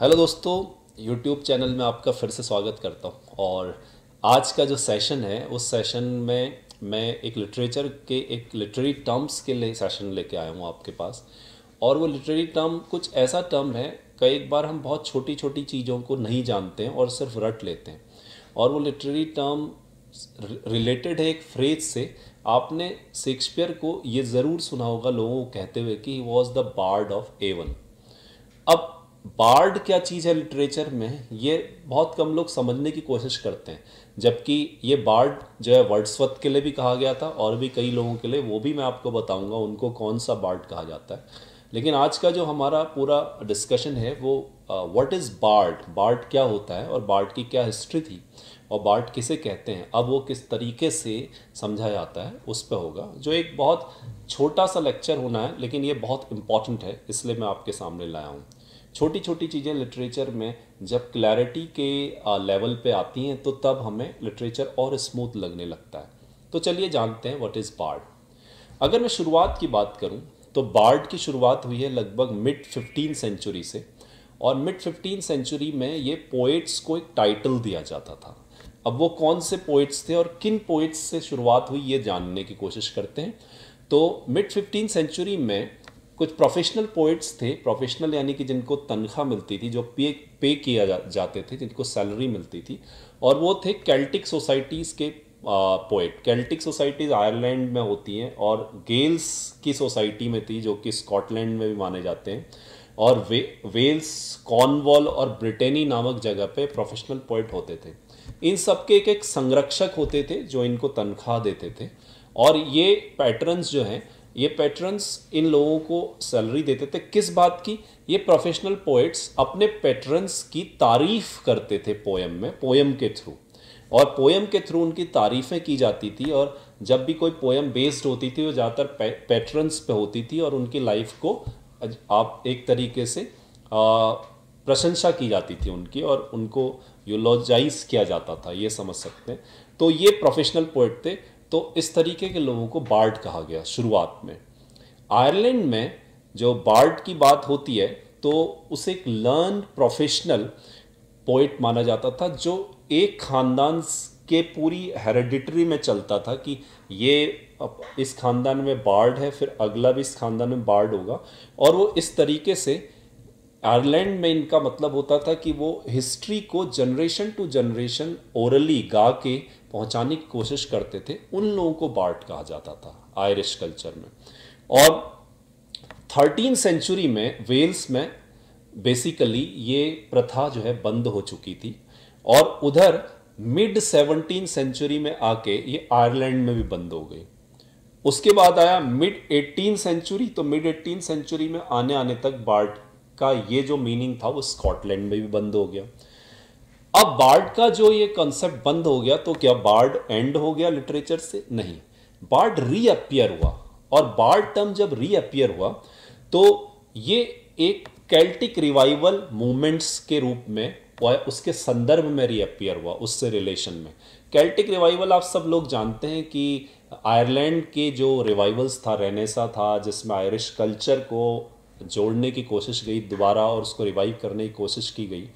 Hello दोस्तों YouTube channel में आपका फिर से स्वागत करता हूँ और आज का जो सेशन है उस सेशन में मैं एक लिटरेचर के एक लिटरेरी टर्म्स के लिए सेशन लेके आया हूँ आपके पास और वो लिटरेरी टर्म कुछ ऐसा टर्म है कई बार हम बहुत छोटी छोटी चीज़ों को नहीं जानते हैं और सिर्फ रट लेते हैं और वो लिटरेरी टर्म रिलेटेड है एक फ्रेज से आपने शेक्सपियर को ये ज़रूर सुना होगा लोगों को कहते हुए कि was the bard of Avon अब बार्ड क्या चीज़ है लिटरेचर में ये बहुत कम लोग समझने की कोशिश करते हैं जबकि ये बार्ड जो है वर्ड्सवत के लिए भी कहा गया था और भी कई लोगों के लिए वो भी मैं आपको बताऊंगा उनको कौन सा बार्ड कहा जाता है लेकिन आज का जो हमारा पूरा डिस्कशन है वो व्हाट इज़ बार्ड बार्ड क्या होता है और बार्ड की क्या हिस्ट्री थी और बार्ड किसे कहते हैं अब वो किस तरीके से समझा जाता है उस पर होगा जो एक बहुत छोटा सा लेक्चर होना है लेकिन ये बहुत इम्पॉर्टेंट है इसलिए मैं आपके सामने लाया हूँ छोटी छोटी चीज़ें लिटरेचर में जब क्लैरिटी के लेवल पे आती हैं तो तब हमें लिटरेचर और स्मूथ लगने लगता है तो चलिए जानते हैं व्हाट इज़ बार्ड अगर मैं शुरुआत की बात करूं तो बार्ड की शुरुआत हुई है लगभग मिड फिफ्टीन सेंचुरी से और मिड फिफ्टीन सेंचुरी में ये पोइट्स को एक टाइटल दिया जाता था अब वो कौन से पोइट्स थे और किन पोइट्स से शुरुआत हुई ये जानने की कोशिश करते हैं तो मिड फिफ्टीन सेंचुरी में कुछ प्रोफेशनल पोइट्स थे प्रोफेशनल यानी कि जिनको तनख्वाह मिलती थी जो पे पे किया जा, जाते थे जिनको सैलरी मिलती थी और वो थे कैल्टिक सोसाइटीज़ के पोइट कैल्टिक सोसाइटीज़ आयरलैंड में होती हैं और गेल्स की सोसाइटी में थी जो कि स्कॉटलैंड में भी माने जाते हैं और वे वेल्स कॉर्नवॉल और ब्रिटेनी नामक जगह पे प्रोफेशनल पोइट होते थे इन सब के एक एक संरक्षक होते थे जो इनको तनख्वाह देते थे और ये पैटर्न्स जो हैं ये पैटर्नस इन लोगों को सैलरी देते थे किस बात की ये प्रोफेशनल पोइट्स अपने पैटर्नस की तारीफ करते थे पोएम में पोएम के थ्रू और पोएम के थ्रू उनकी तारीफ़ें की जाती थी और जब भी कोई पोएम बेस्ड होती थी वो ज़्यादातर पैटर्नस पे होती थी और उनकी लाइफ को आप एक तरीके से प्रशंसा की जाती थी उनकी और उनको यूलॉजाइज किया जाता था ये समझ सकते हैं तो ये प्रोफेशनल पोइट थे तो इस तरीके के लोगों को बार्ड कहा गया शुरुआत में आयरलैंड में जो बार्ड की बात होती है तो उसे एक लर्न प्रोफेशनल पोइट माना जाता था जो एक खानदान के पूरी हेरिडिटरी में चलता था कि ये इस खानदान में बार्ड है फिर अगला भी इस खानदान में बार्ड होगा और वो इस तरीके से आयरलैंड में इनका मतलब होता था कि वो हिस्ट्री को जनरेशन टू जनरेशन ओरली गा के पहुंचाने की कोशिश करते थे उन लोगों को बार्ट कहा जाता था आयरिश कल्चर में और थर्टीन सेंचुरी में वेल्स में बेसिकली ये प्रथा जो है बंद हो चुकी थी और उधर मिड सेवनटीन सेंचुरी में आके ये आयरलैंड में भी बंद हो गई उसके बाद आया मिड एटीन सेंचुरी तो मिड एटीन सेंचुरी में आने आने तक बार्ट का ये जो मीनिंग था वो स्कॉटलैंड में भी बंद हो गया अब बार्ड का जो ये कॉन्सेप्ट बंद हो गया तो क्या बार्ड एंड हो गया लिटरेचर से नहीं बार्ड रीअपियर हुआ और बार्ड टर्म जब रीअपियर हुआ तो ये एक कैल्टिक रिवाइवल मूवमेंट्स के रूप में वह उसके संदर्भ में रीअपियर हुआ उससे रिलेशन में कैल्टिक रिवाइवल आप सब लोग जानते हैं कि आयरलैंड के जो रिवाइवल्स था रेनेसा था जिसमें आयरिश कल्चर को जोड़ने की कोशिश गई दोबारा और उसको रिवाइव करने की कोशिश की गई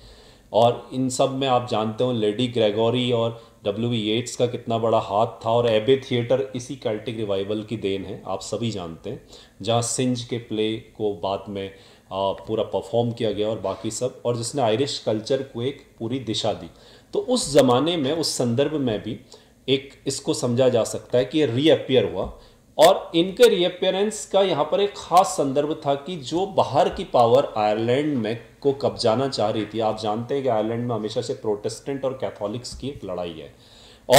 और इन सब में आप जानते हो लेडी ग्रेगोरी और डब्ल्यू एट्स e का कितना बड़ा हाथ था और एबे थिएटर इसी कैल्टिक रिवाइवल की देन है आप सभी जानते हैं जहाँ सिंज के प्ले को बाद में पूरा परफॉर्म किया गया और बाकी सब और जिसने आयरिश कल्चर को एक पूरी दिशा दी तो उस ज़माने में उस संदर्भ में भी एक इसको समझा जा सकता है कि ये रीअपियर हुआ और इनके रीअपियरेंस का यहाँ पर एक खास संदर्भ था कि जो बाहर की पावर आयरलैंड में को कब्जाना चाह रही थी आप जानते हैं कि आयरलैंड में हमेशा से प्रोटेस्टेंट और कैथोलिक्स की एक लड़ाई है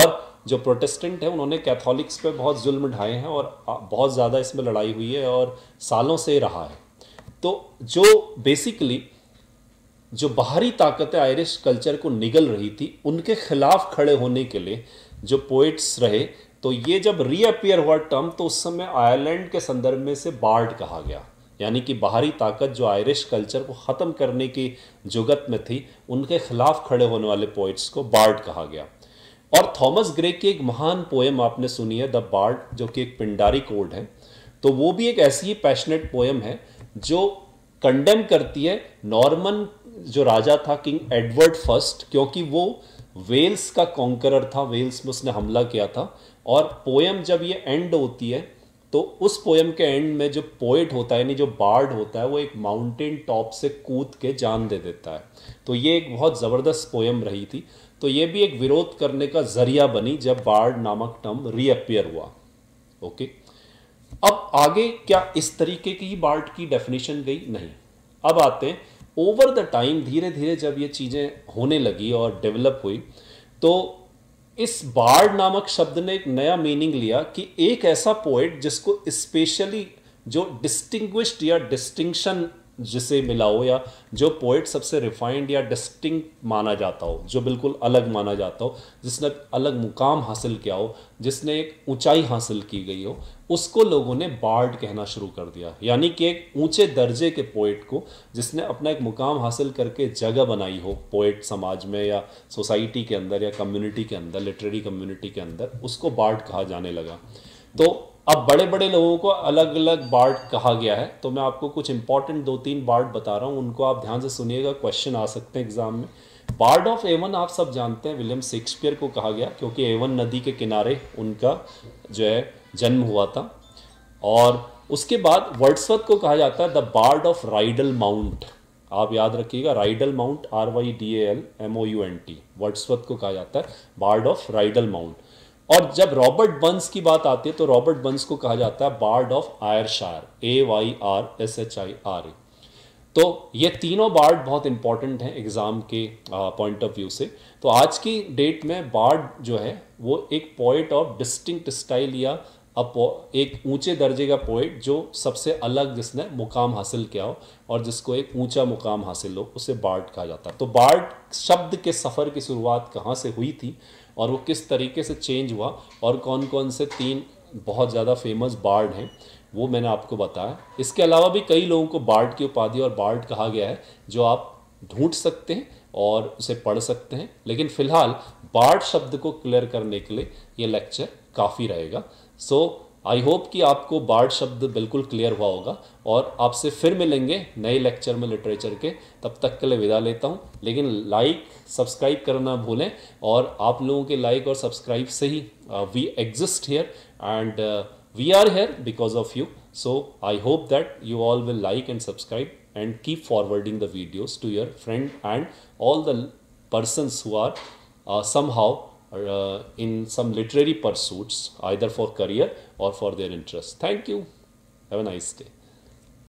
और जो प्रोटेस्टेंट है उन्होंने कैथोलिक्स पे बहुत जुल्म ढाए हैं और बहुत ज़्यादा इसमें लड़ाई हुई है और सालों से रहा है तो जो बेसिकली जो बाहरी ताकतें आयरिश कल्चर को निगल रही थी उनके खिलाफ खड़े होने के लिए जो पोइट्स रहे तो ये जब रीअपियर हुआ टर्म तो उस समय आयरलैंड के संदर्भ में से बार्ड कहा गया यानी कि बाहरी ताकत जो आयरिश कल्चर को ख़त्म करने की जुगत में थी उनके खिलाफ खड़े होने वाले पोइट्स को बार्ड कहा गया और थॉमस ग्रे की एक महान पोएम आपने सुनी है द बार्ड जो कि एक पिंडारी कोड है तो वो भी एक ऐसी ही पैशनेट पोएम है जो कंडेम करती है नॉर्मन जो राजा था किंग एडवर्ड फर्स्ट क्योंकि वो वेल्स का कॉन्करर था वेल्स में उसने हमला किया था और पोएम जब ये एंड होती है तो उस पोएम के एंड में जो पोएट होता है यानी जो बार्ड होता है वो एक माउंटेन टॉप से कूद के जान दे देता है तो ये एक बहुत ज़बरदस्त पोएम रही थी तो ये भी एक विरोध करने का जरिया बनी जब बार्ड नामक टर्म रीअपियर हुआ ओके अब आगे क्या इस तरीके की बार्ड की डेफिनेशन गई नहीं अब आते हैं ओवर द टाइम धीरे धीरे जब ये चीज़ें होने लगी और डेवलप हुई तो इस बार्ड नामक शब्द ने एक नया मीनिंग लिया कि एक ऐसा पोइट जिसको स्पेशली जो डिस्टिंग्विश्ड या डिस्टिंक्शन जिसे मिलाओ या जो पोइट सबसे रिफाइंड या डिस्टिंग माना जाता हो जो बिल्कुल अलग माना जाता हो जिसने अलग मुकाम हासिल किया हो जिसने एक ऊंचाई हासिल की गई हो उसको लोगों ने बार्ड कहना शुरू कर दिया यानी कि एक ऊंचे दर्जे के पोइट को जिसने अपना एक मुकाम हासिल करके जगह बनाई हो पोइट समाज में या सोसाइटी के अंदर या कम्युनिटी के अंदर लिटरेरी कम्युनिटी के अंदर उसको बार्ड कहा जाने लगा तो अब बड़े बड़े लोगों को अलग अलग बार्ड कहा गया है तो मैं आपको कुछ इंपॉर्टेंट दो तीन बार्ड बता रहा हूँ उनको आप ध्यान से सुनिएगा क्वेश्चन आ सकते हैं एग्जाम में बार्ड ऑफ एवन आप सब जानते हैं विलियम शेक्सपियर को कहा गया क्योंकि एवन नदी के किनारे उनका जो है जन्म हुआ था और उसके बाद वर्ड्सवर्थ को कहा जाता है the bard of Rydal Mount आप याद रखिएगा Rydal Mount R Y D L M O U N T Wordsworth को कहा जाता है बार्ड ऑफ राइडल माउंट और जब रॉबर्ट बंस की बात आती है तो रॉबर्ट बंस को कहा जाता है board of Ayrshire A Y R S H I R A e। तो ये तीनों बार्ड बहुत इंपॉर्टेंट हैं एग्ज़ाम के पॉइंट ऑफ व्यू से तो आज की डेट में बार्ड जो है वो एक पॉइंट ऑफ डिस्टिंक्ट स्टाइल या एक ऊंचे दर्जे का पोइट जो सबसे अलग जिसने मुकाम हासिल किया हो और जिसको एक ऊंचा मुकाम हासिल हो उसे बार्ड कहा जाता है तो बार्ड शब्द के सफ़र की शुरुआत कहाँ से हुई थी और वो किस तरीके से चेंज हुआ और कौन कौन से तीन बहुत ज़्यादा फेमस बार्ड हैं वो मैंने आपको बताया इसके अलावा भी कई लोगों को बार्ड की उपाधि और बार्ड कहा गया है जो आप ढूंढ सकते हैं और उसे पढ़ सकते हैं लेकिन फिलहाल बार्ड शब्द को क्लियर करने के लिए ये लेक्चर काफ़ी रहेगा सो so, आई होप कि आपको बार्ड शब्द बिल्कुल क्लियर हुआ होगा और आपसे फिर मिलेंगे नए लेक्चर में लिटरेचर के तब तक के लिए विदा लेता हूँ लेकिन लाइक सब्सक्राइब करना भूलें और आप लोगों के लाइक और सब्सक्राइब से ही we exist here and we are here because of you so I hope that you all will like and subscribe and keep forwarding the videos to your friend and all the persons who are somehow uh, in some literary pursuits either for career or for their interest. Thank you. Have a nice day.